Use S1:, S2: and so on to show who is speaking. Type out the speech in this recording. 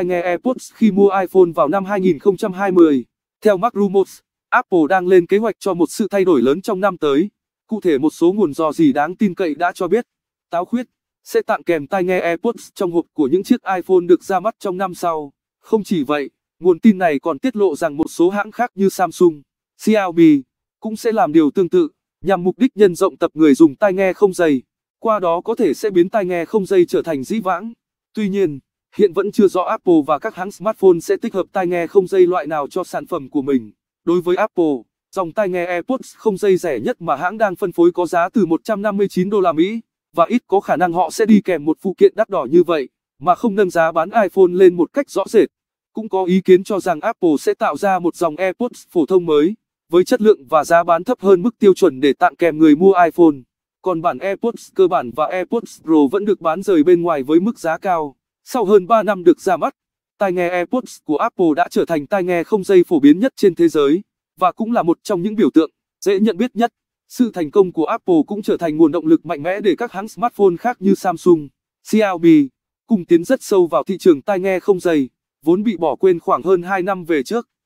S1: Anh nghe AirPods khi mua iPhone vào năm 2020. Theo Mark Rumors, Apple đang lên kế hoạch cho một sự thay đổi lớn trong năm tới. Cụ thể một số nguồn dò gì đáng tin cậy đã cho biết, táo khuyết sẽ tặng kèm tai nghe AirPods trong hộp của những chiếc iPhone được ra mắt trong năm sau. Không chỉ vậy, nguồn tin này còn tiết lộ rằng một số hãng khác như Samsung, Xiaomi cũng sẽ làm điều tương tự, nhằm mục đích nhân rộng tập người dùng tai nghe không dây, qua đó có thể sẽ biến tai nghe không dây trở thành dĩ vãng. Tuy nhiên, Hiện vẫn chưa rõ Apple và các hãng smartphone sẽ tích hợp tai nghe không dây loại nào cho sản phẩm của mình. Đối với Apple, dòng tai nghe AirPods không dây rẻ nhất mà hãng đang phân phối có giá từ 159 đô la Mỹ và ít có khả năng họ sẽ đi kèm một phụ kiện đắt đỏ như vậy mà không nâng giá bán iPhone lên một cách rõ rệt. Cũng có ý kiến cho rằng Apple sẽ tạo ra một dòng AirPods phổ thông mới với chất lượng và giá bán thấp hơn mức tiêu chuẩn để tặng kèm người mua iPhone. Còn bản AirPods cơ bản và AirPods Pro vẫn được bán rời bên ngoài với mức giá cao. Sau hơn 3 năm được ra mắt, tai nghe AirPods của Apple đã trở thành tai nghe không dây phổ biến nhất trên thế giới và cũng là một trong những biểu tượng dễ nhận biết nhất. Sự thành công của Apple cũng trở thành nguồn động lực mạnh mẽ để các hãng smartphone khác như Samsung, Xiaomi cùng tiến rất sâu vào thị trường tai nghe không dây, vốn bị bỏ quên khoảng hơn 2 năm về trước.